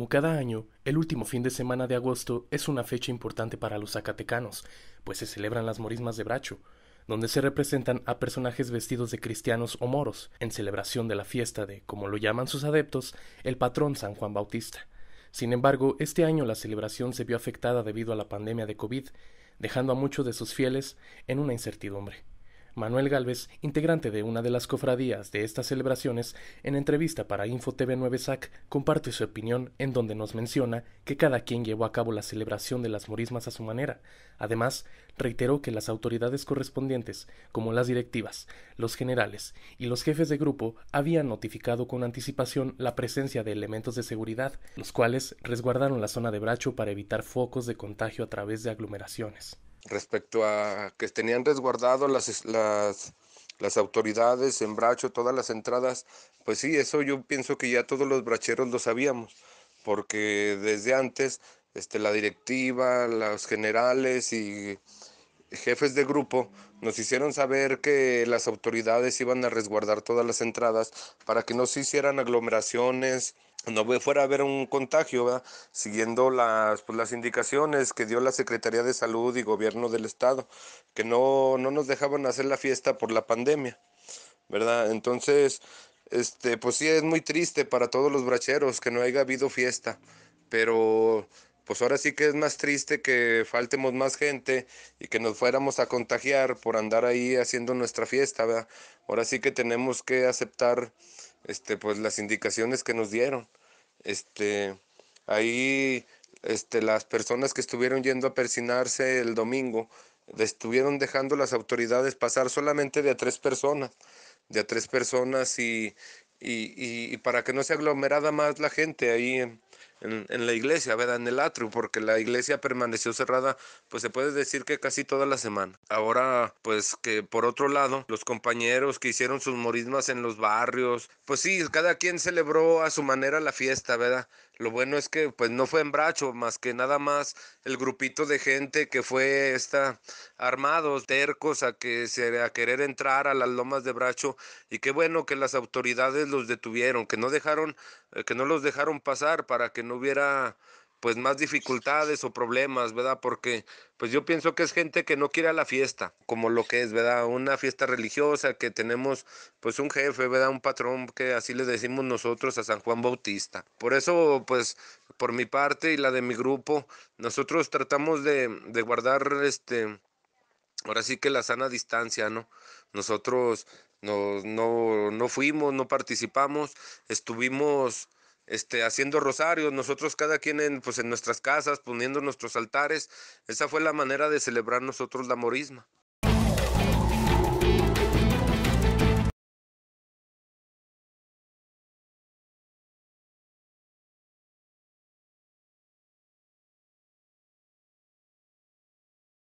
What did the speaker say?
Como cada año, el último fin de semana de agosto es una fecha importante para los zacatecanos, pues se celebran las morismas de Bracho, donde se representan a personajes vestidos de cristianos o moros, en celebración de la fiesta de, como lo llaman sus adeptos, el patrón San Juan Bautista. Sin embargo, este año la celebración se vio afectada debido a la pandemia de COVID, dejando a muchos de sus fieles en una incertidumbre. Manuel Galvez, integrante de una de las cofradías de estas celebraciones, en entrevista para InfoTV 9SAC, comparte su opinión en donde nos menciona que cada quien llevó a cabo la celebración de las morismas a su manera. Además, reiteró que las autoridades correspondientes, como las directivas, los generales y los jefes de grupo, habían notificado con anticipación la presencia de elementos de seguridad, los cuales resguardaron la zona de Bracho para evitar focos de contagio a través de aglomeraciones respecto a que tenían resguardado las, las, las autoridades en Bracho, todas las entradas, pues sí, eso yo pienso que ya todos los bracheros lo sabíamos, porque desde antes este, la directiva, los generales y jefes de grupo nos hicieron saber que las autoridades iban a resguardar todas las entradas para que no se hicieran aglomeraciones, no fuera a haber un contagio, ¿verdad? siguiendo las, pues, las indicaciones que dio la Secretaría de Salud y Gobierno del Estado, que no, nos dejaban hacer la fiesta por la pandemia, ¿verdad? Entonces, este, pues sí, es muy triste para todos los bracheros que no haya habido fiesta, pero pues ahora sí que es más triste que faltemos más gente y que nos fuéramos a contagiar por andar ahí haciendo nuestra fiesta, ¿verdad? Ahora sí que tenemos que aceptar este, pues las indicaciones que nos dieron. Este, ahí este, las personas que estuvieron yendo a persinarse el domingo estuvieron dejando las autoridades pasar solamente de a tres personas, de a tres personas y, para que no se aglomerada más la gente ahí en, en, la iglesia, ¿verdad? En el atrio, porque la iglesia permaneció cerrada, pues se puede decir que casi toda la semana. Ahora, pues que por otro lado, los compañeros que hicieron sus morismas en los barrios, pues sí, cada quien celebró a su manera la fiesta, ¿verdad? Lo bueno es que pues no fue en bracho, más que nada más el grupito de gente que fue esta armados, tercos a que se a querer entrar a las lomas de bracho y qué bueno que las autoridades los detuvieron, que no dejaron eh, que no los dejaron pasar para que no hubiera pues más dificultades o problemas, ¿verdad? Porque pues yo pienso que es gente que no quiere a la fiesta, como lo que es, ¿verdad? Una fiesta religiosa que tenemos pues un jefe, ¿verdad? Un patrón que así le decimos nosotros a San Juan Bautista. Por eso pues por mi parte y la de mi grupo, nosotros tratamos de, de guardar este, ahora sí que la sana distancia, ¿no? Nosotros no, no, no fuimos, no participamos, estuvimos este, haciendo rosarios, nosotros cada quien en, pues, en nuestras casas, poniendo nuestros altares. Esa fue la manera de celebrar nosotros la morisma.